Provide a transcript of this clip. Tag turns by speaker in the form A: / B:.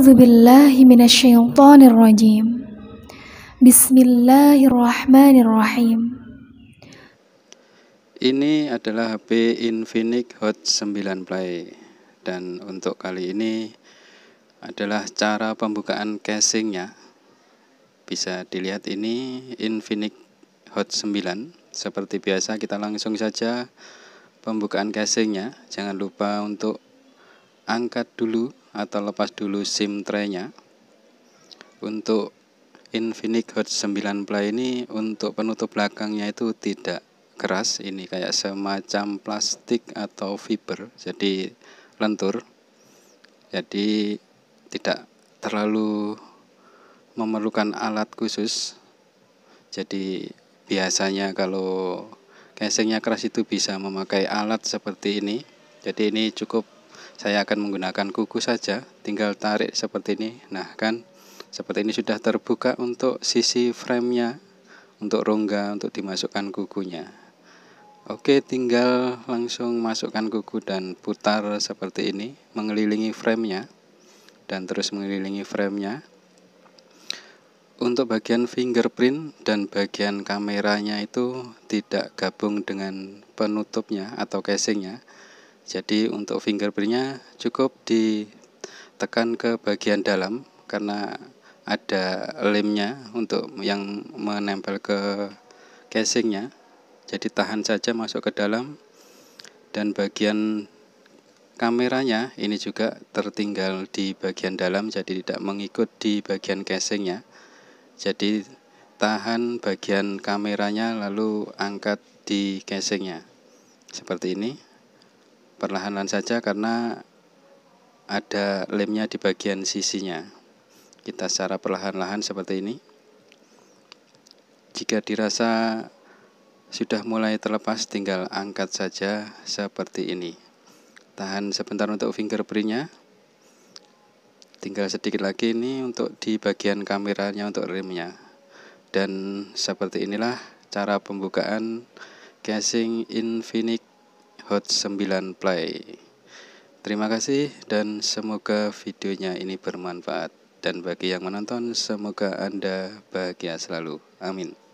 A: أعوذ بالله من الشيطان الرجيم بسم الله الرحمن الرحيم Ini adalah HP Infinix Hot 9 Play dan untuk kali ini adalah cara pembukaan casingnya bisa dilihat ini Infinix Hot 9 seperti biasa kita langsung saja pembukaan casingnya jangan lupa untuk angkat dulu atau lepas dulu SIM tray-nya. Untuk Infinix Hot 9 Play ini untuk penutup belakangnya itu tidak keras, ini kayak semacam plastik atau fiber, jadi lentur. Jadi tidak terlalu memerlukan alat khusus. Jadi biasanya kalau casingnya keras itu bisa memakai alat seperti ini. Jadi ini cukup saya akan menggunakan kuku saja tinggal tarik seperti ini nah kan seperti ini sudah terbuka untuk sisi framenya untuk rongga untuk dimasukkan kukunya Oke tinggal langsung masukkan kuku dan putar seperti ini mengelilingi framenya dan terus mengelilingi framenya untuk bagian fingerprint dan bagian kameranya itu tidak gabung dengan penutupnya atau casingnya jadi untuk fingerprintnya cukup ditekan ke bagian dalam karena ada lemnya untuk yang menempel ke casingnya. Jadi tahan saja masuk ke dalam dan bagian kameranya ini juga tertinggal di bagian dalam jadi tidak mengikut di bagian casingnya. Jadi tahan bagian kameranya lalu angkat di casingnya seperti ini perlahan-lahan saja karena ada lemnya di bagian sisinya kita secara perlahan-lahan seperti ini jika dirasa sudah mulai terlepas tinggal angkat saja seperti ini tahan sebentar untuk fingerprintnya tinggal sedikit lagi ini untuk di bagian kameranya untuk remnya dan seperti inilah cara pembukaan casing Infinix Hot 9 Play. Terima kasih dan semoga videonya ini bermanfaat. Dan bagi yang menonton, semoga Anda bahagia selalu. Amin.